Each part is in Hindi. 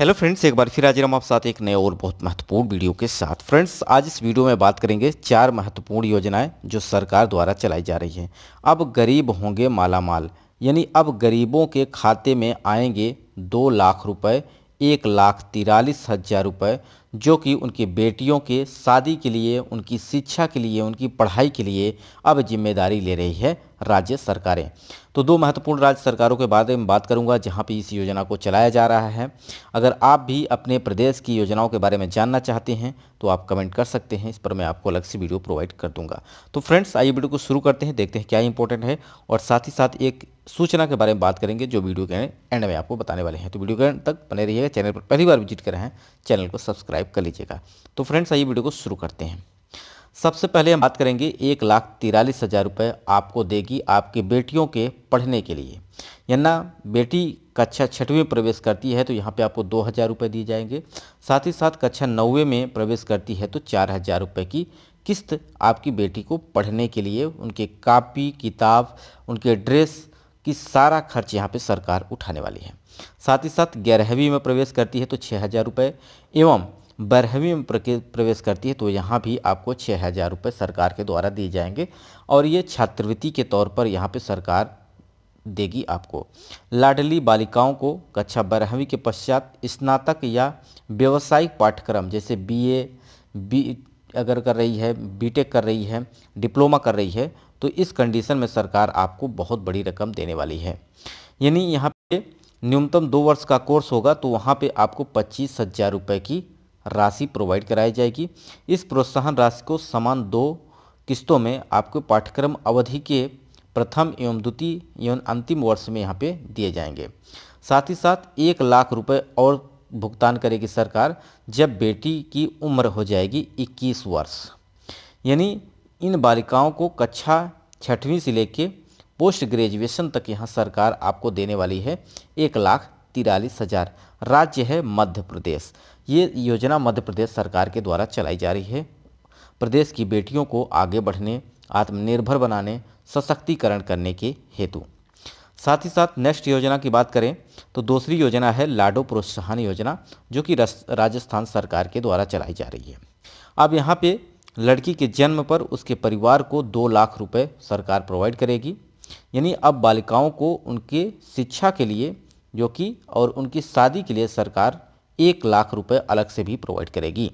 हेलो फ्रेंड्स एक बार फिर आज हम आप साथ एक नए और बहुत महत्वपूर्ण वीडियो के साथ फ्रेंड्स आज इस वीडियो में बात करेंगे चार महत्वपूर्ण योजनाएं जो सरकार द्वारा चलाई जा रही हैं अब गरीब होंगे मालामाल यानी अब गरीबों के खाते में आएंगे दो लाख रुपए एक लाख तिरालीस हज़ार रुपये जो कि उनकी बेटियों के शादी के लिए उनकी शिक्षा के लिए उनकी पढ़ाई के लिए अब जिम्मेदारी ले रही है राज्य सरकारें तो दो महत्वपूर्ण राज्य सरकारों के बारे में बात करूंगा जहां पे इस योजना को चलाया जा रहा है अगर आप भी अपने प्रदेश की योजनाओं के बारे में जानना चाहते हैं तो आप कमेंट कर सकते हैं इस पर मैं आपको अलग से वीडियो प्रोवाइड कर दूंगा तो फ्रेंड्स आइए वीडियो को शुरू करते हैं देखते हैं क्या इंपॉर्टेंट है और साथ ही साथ एक सूचना के बारे में बात करेंगे जो वीडियो के एंड में आपको बताने वाले हैं तो वीडियो के एंड तक बने रहिएगा चैनल पर पहली बार विजिट कर रहे हैं चैनल को सब्सक्राइब कर लीजिएगा तो फ्रेंड्स आइए वीडियो को शुरू करते हैं सबसे पहले हम बात करेंगे एक लाख तिरालीस हज़ार रुपये आपको देगी आपकी बेटियों के पढ़ने के लिए ना बेटी कक्षा छठवीं प्रवेश करती है तो यहाँ पे आपको दो हज़ार रुपये दिए जाएंगे साथ ही साथ कक्षा नौवे में प्रवेश करती है तो चार हज़ार रुपये की किस्त आपकी बेटी को पढ़ने के लिए उनके कापी किताब उनके ड्रेस कि सारा खर्च यहाँ पे सरकार उठाने वाली है साथ ही साथ ग्यारहवीं में प्रवेश करती है तो छः हज़ार रुपये एवं बारहवीं में प्रवेश करती है तो यहाँ भी आपको छः हज़ार रुपये सरकार के द्वारा दिए जाएंगे और ये छात्रवृत्ति के तौर पर यहाँ पे सरकार देगी आपको लाडली बालिकाओं को कक्षा बारहवीं के पश्चात स्नातक या व्यावसायिक पाठ्यक्रम जैसे बी बी अगर कर रही है बीटेक कर रही है डिप्लोमा कर रही है तो इस कंडीशन में सरकार आपको बहुत बड़ी रकम देने वाली है यानी यहाँ पे न्यूनतम दो वर्ष का कोर्स होगा तो वहाँ पे आपको पच्चीस हज़ार रुपये की राशि प्रोवाइड कराई जाएगी इस प्रोत्साहन राशि को समान दो किस्तों में आपको पाठ्यक्रम अवधि के प्रथम एवं द्वितीय एवं अंतिम वर्ष में यहाँ पे दिए जाएंगे साथ ही साथ एक लाख रुपये और भुगतान करेगी सरकार जब बेटी की उम्र हो जाएगी 21 वर्ष यानी इन बालिकाओं को कक्षा छठवीं से लेकर पोस्ट ग्रेजुएशन तक यहाँ सरकार आपको देने वाली है एक लाख तिरालीस हज़ार राज्य है मध्य प्रदेश ये योजना मध्य प्रदेश सरकार के द्वारा चलाई जा रही है प्रदेश की बेटियों को आगे बढ़ने आत्मनिर्भर बनाने सशक्तिकरण करने के हेतु साथ ही साथ नेक्स्ट योजना की बात करें तो दूसरी योजना है लाडो प्रोत्साहन योजना जो कि राजस्थान सरकार के द्वारा चलाई जा रही है अब यहाँ पे लड़की के जन्म पर उसके परिवार को दो लाख रुपए सरकार प्रोवाइड करेगी यानी अब बालिकाओं को उनके शिक्षा के लिए जो कि और उनकी शादी के लिए सरकार एक लाख रुपए अलग से भी प्रोवाइड करेगी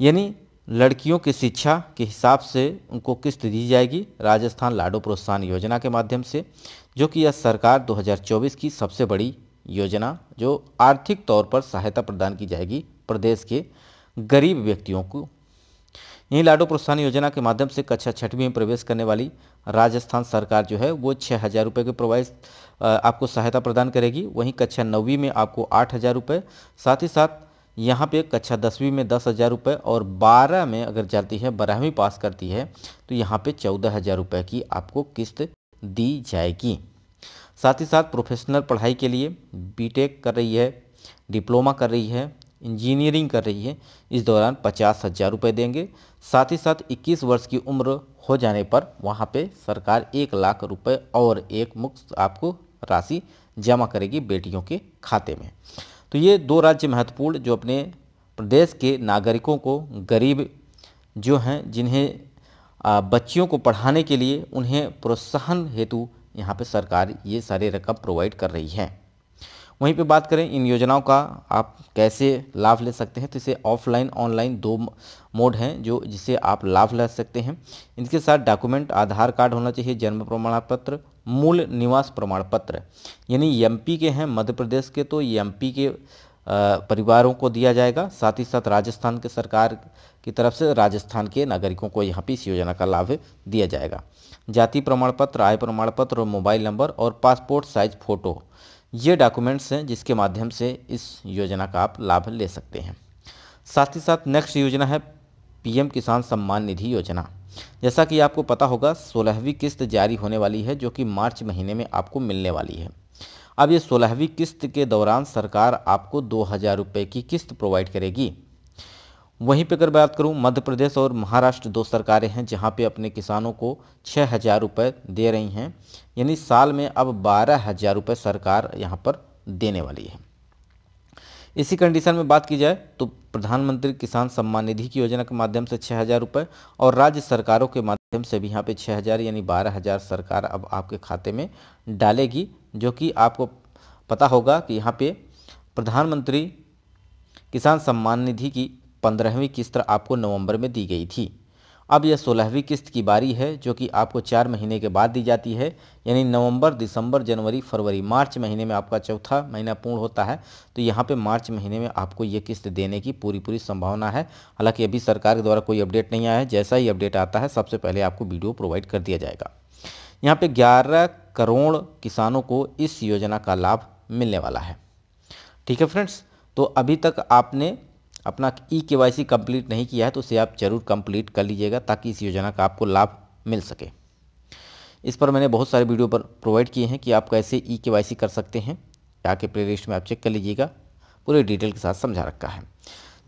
यानी लड़कियों की शिक्षा के हिसाब से उनको किस्त दी जाएगी राजस्थान लाडो प्रोत्साहन योजना के माध्यम से जो कि यह सरकार 2024 की सबसे बड़ी योजना जो आर्थिक तौर पर सहायता प्रदान की जाएगी प्रदेश के गरीब व्यक्तियों को यहीं लाडो प्रोत्साहन योजना के माध्यम से कक्षा छठवीं में प्रवेश करने वाली राजस्थान सरकार जो है वो छः हज़ार रुपये के प्रोवाइस आपको सहायता प्रदान करेगी वहीं कक्षा नौवीं में आपको आठ हज़ार रुपये साथ ही साथ यहाँ पे कक्षा दसवीं में दस हज़ार रुपये और बारह में अगर जाती है बारहवीं पास करती है तो यहाँ पर चौदह हज़ार रुपये की आपको किस्त दी जाएगी साथ ही साथ प्रोफेशनल पढ़ाई के लिए बी कर रही है डिप्लोमा कर रही है इंजीनियरिंग कर रही है इस दौरान पचास हज़ार रुपये देंगे साथ ही साथ 21 वर्ष की उम्र हो जाने पर वहाँ पे सरकार एक लाख रुपए और एक मुक्त आपको राशि जमा करेगी बेटियों के खाते में तो ये दो राज्य महत्वपूर्ण जो अपने प्रदेश के नागरिकों को गरीब जो हैं जिन्हें बच्चियों को पढ़ाने के लिए उन्हें प्रोत्साहन हेतु यहाँ पे सरकार ये सारी रकम प्रोवाइड कर रही है वहीं पे बात करें इन योजनाओं का आप कैसे लाभ ले सकते हैं तो इसे ऑफलाइन ऑनलाइन दो मोड हैं जो जिसे आप लाभ ले सकते हैं इनके साथ डॉक्यूमेंट आधार कार्ड होना चाहिए जन्म प्रमाण पत्र मूल निवास प्रमाण पत्र यानी एम के हैं मध्य प्रदेश के तो एमपी के परिवारों को दिया जाएगा साथ ही साथ राजस्थान के सरकार की तरफ से राजस्थान के नागरिकों को यहाँ पर इस योजना का लाभ दिया जाएगा जाति प्रमाण पत्र आय प्रमाण पत्र और मोबाइल नंबर और पासपोर्ट साइज फ़ोटो ये डॉक्यूमेंट्स हैं जिसके माध्यम से इस योजना का आप लाभ ले सकते हैं साथ ही साथ नेक्स्ट योजना है पीएम किसान सम्मान निधि योजना जैसा कि आपको पता होगा सोलहवीं किस्त जारी होने वाली है जो कि मार्च महीने में आपको मिलने वाली है अब ये सोलहवीं किस्त के दौरान सरकार आपको दो हज़ार रुपये की किस्त प्रोवाइड करेगी वहीं पर अगर बात करूं मध्य प्रदेश और महाराष्ट्र दो सरकारें हैं जहां पे अपने किसानों को छः हज़ार रुपये दे रही हैं यानी साल में अब बारह हज़ार रुपये सरकार यहां पर देने वाली है इसी कंडीशन में बात की जाए तो प्रधानमंत्री किसान सम्मान निधि की योजना के माध्यम से छः हज़ार रुपये और राज्य सरकारों के माध्यम से भी यहाँ पर छः हज़ार यानी बारह हज़ार सरकार अब आपके खाते में डालेगी जो कि आपको पता होगा कि यहाँ पर प्रधानमंत्री किसान सम्मान निधि की पंद्रहवीं किस्त आपको नवंबर में दी गई थी अब यह सोलहवीं किस्त की बारी है जो कि आपको चार महीने के बाद दी जाती है यानी नवंबर दिसंबर जनवरी फरवरी मार्च महीने में आपका चौथा महीना पूर्ण होता है तो यहाँ पे मार्च महीने में आपको ये किस्त देने की पूरी पूरी संभावना है हालांकि अभी सरकार के द्वारा कोई अपडेट नहीं आया है जैसा ही अपडेट आता है सबसे पहले आपको वीडियो प्रोवाइड कर दिया जाएगा यहाँ पर ग्यारह करोड़ किसानों को इस योजना का लाभ मिलने वाला है ठीक है फ्रेंड्स तो अभी तक आपने अपना ई के वाई सी कम्प्लीट नहीं किया है तो उसे आप जरूर कंप्लीट कर लीजिएगा ताकि इस योजना का आपको लाभ मिल सके इस पर मैंने बहुत सारे वीडियो पर प्रोवाइड किए हैं कि आप कैसे ई के वाई सी कर सकते हैं आके प्ले लिस्ट में आप चेक कर लीजिएगा पूरे डिटेल के साथ समझा रखा है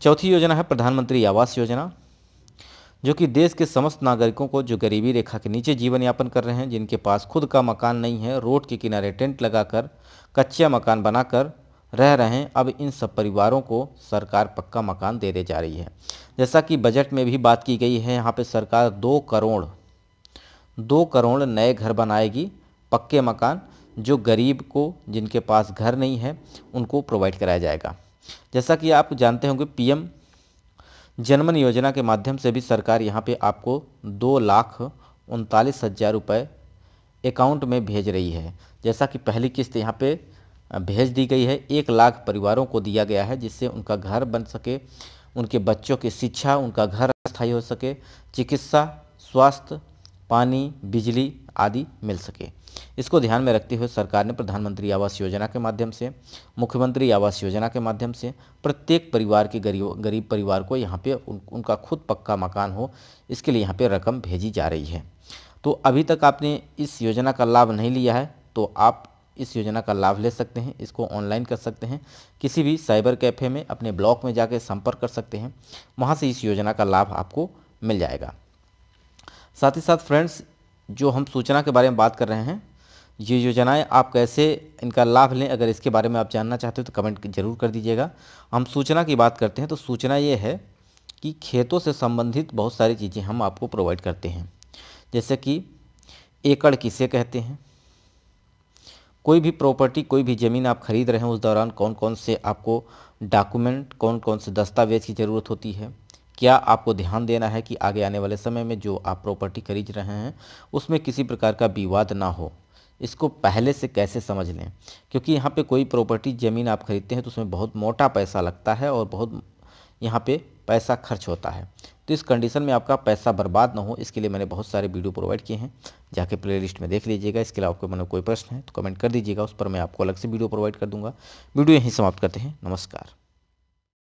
चौथी योजना है प्रधानमंत्री आवास योजना जो कि देश के समस्त नागरिकों को जो गरीबी रेखा के नीचे जीवन यापन कर रहे हैं जिनके पास खुद का मकान नहीं है रोड के किनारे टेंट लगाकर कच्चा मकान बनाकर रह रहे हैं अब इन सब परिवारों को सरकार पक्का मकान देने जा रही है जैसा कि बजट में भी बात की गई है यहाँ पे सरकार दो करोड़ दो करोड़ नए घर बनाएगी पक्के मकान जो गरीब को जिनके पास घर नहीं है उनको प्रोवाइड कराया जाएगा जैसा कि आप जानते होंगे पीएम जनमन योजना के माध्यम से भी सरकार यहाँ पे आपको दो लाख उनतालीस हज़ार रुपये अकाउंट में भेज रही है जैसा कि पहली किस्त यहाँ पे भेज दी गई है एक लाख परिवारों को दिया गया है जिससे उनका घर बन सके उनके बच्चों की शिक्षा उनका घर स्थायी हो सके चिकित्सा स्वास्थ्य पानी बिजली आदि मिल सके इसको ध्यान में रखते हुए सरकार ने प्रधानमंत्री आवास योजना के माध्यम से मुख्यमंत्री आवास योजना के माध्यम से प्रत्येक परिवार के गरीब गरीब परिवार को यहाँ पे उन, उनका खुद पक्का मकान हो इसके लिए यहाँ पे रकम भेजी जा रही है तो अभी तक आपने इस योजना का लाभ नहीं लिया है तो आप इस योजना का लाभ ले सकते हैं इसको ऑनलाइन कर सकते हैं किसी भी साइबर कैफ़े में अपने ब्लॉक में जाकर संपर्क कर सकते हैं वहाँ से इस योजना का लाभ आपको मिल जाएगा साथ ही साथ फ्रेंड्स जो हम सूचना के बारे में बात कर रहे हैं ये योजनाएं आप कैसे इनका लाभ लें अगर इसके बारे में आप जानना चाहते हो तो कमेंट जरूर कर दीजिएगा हम सूचना की बात करते हैं तो सूचना ये है कि खेतों से संबंधित बहुत सारी चीज़ें हम आपको प्रोवाइड करते हैं जैसे कि एकड़ किसे कहते हैं कोई भी प्रॉपर्टी कोई भी ज़मीन आप खरीद रहे हैं उस दौरान कौन कौन से आपको डॉक्यूमेंट कौन कौन से दस्तावेज़ की ज़रूरत होती है क्या आपको ध्यान देना है कि आगे आने वाले समय में जो आप प्रॉपर्टी खरीद रहे हैं उसमें किसी प्रकार का विवाद ना हो इसको पहले से कैसे समझ लें क्योंकि यहाँ पे कोई प्रॉपर्टी ज़मीन आप खरीदते हैं तो उसमें बहुत मोटा पैसा लगता है और बहुत यहाँ पे पैसा खर्च होता है तो इस कंडीशन में आपका पैसा बर्बाद ना हो इसके लिए मैंने बहुत सारे वीडियो प्रोवाइड किए हैं जाके प्लेलिस्ट में देख लीजिएगा इसके अलावा आपको मैंने कोई प्रश्न है तो कमेंट कर दीजिएगा उस पर मैं आपको अलग से वीडियो प्रोवाइड कर दूंगा वीडियो यहीं समाप्त करते हैं नमस्कार